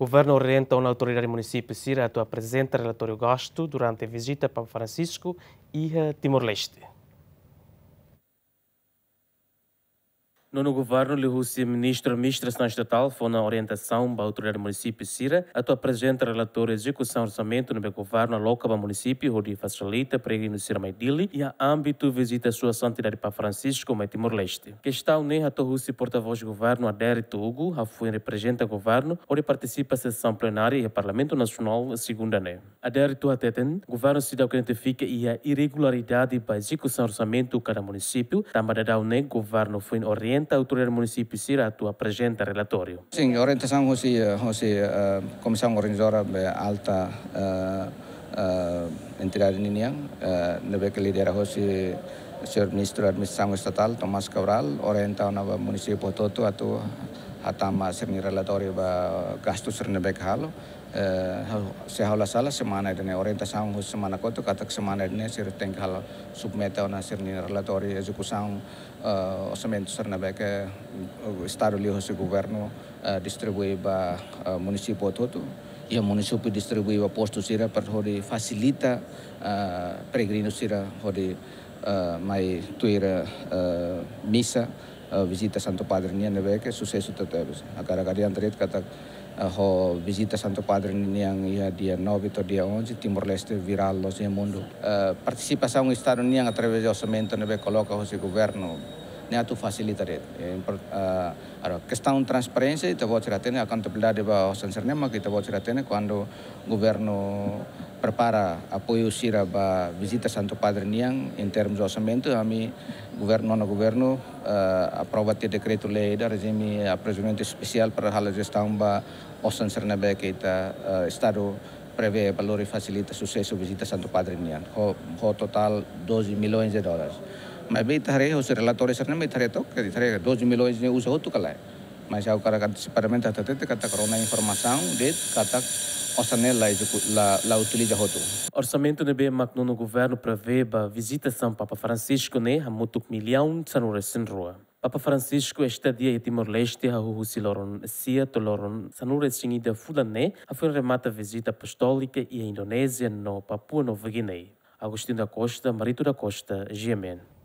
Governo orienta a autoridade do a Cirato apresentar relatório gasto durante a visita a Francisco e Timor-Leste. No Governo lhe ministro administração estatal foi na orientação para autoridade do município Sira, a tua presente relator execução orçamento no governo local para município Rodrigo Facilita, pregui no Sira Maidili e a âmbito visita a sua santidade para Francisco, em Timor-Leste. Questão nem a Rússia porta-voz governo Adere Togo, a foi representa governo, onde participa a sessão plenária e Parlamento Nacional segunda ne. Adere Togo o governo se identifica e a irregularidade para execução orçamento cada município, também da governo foi em oriente 80 autoridades del municipio de Sirato apresenta relatório. Sim, a orientação é a eh, eh, comissão organizadora eh, alta entidade ini nebe que lidera hosi senhor ministro da administração estatal Tomás Cabral orienta o município todo atu ಅಥವಾ ಸರ್ನಿರಲತೋರಿಬ ಗಾಸ್ತು ಸರ್ನಬೇಕು ಹಾಲು sehola salah semana dene orienta sang hus semana koto katak semana dene sir teng hal submeta ona sir relatori ezuku sang osamento sar nabeke estado li hos governo distribuiba municipio todo e a municipio distribuiba posto sira per hori facilita eh, peregrino sira hori eh, mai tuira eh, misa visita Santo Padre niyan beke sucesso teteros. Agar-agar yang terit kata ho visita Santo Padre niang ia dia 9 to dia 11 Timor Leste viral los mundo. participação do Estado niang através do orçamento nebe né, coloca o governo né, tu facilitaré. Aro questão transparência kita vou tirar tene accountabilidade ba senserne ma kita vou tirar tene quando governo prepara apoio sira ba visita Santo Padre Nian, em termos de orçamento mim, governo no governo uh, eh, aprova o decreto lei da regime aprisionamento especial para a gestão do orçamento ba está uh, estado prevê valor e facilita sucesso visita Santo Padre niang ho, total 12 milhões de dólares. Mas bem, itarei os relatores serne me itarei tok, itarei 12 milhões de uso outro calai. Mas o cara que se parlamenta até te kata corona informação de kata orçamento lá lá lá utiliza outro. Orçamento nebe macno no governo para a visita São Papa Francisco né, hamutuk milhão sanura em rua. Papa Francisco esta dia Timor-Leste a Husiloron Sia Toloron Sanure Singida Fulane a foi remata visita apostólica e a Indonésia no Papua Nova Guiné. Agostinho da Costa, Marito da Costa, GMN.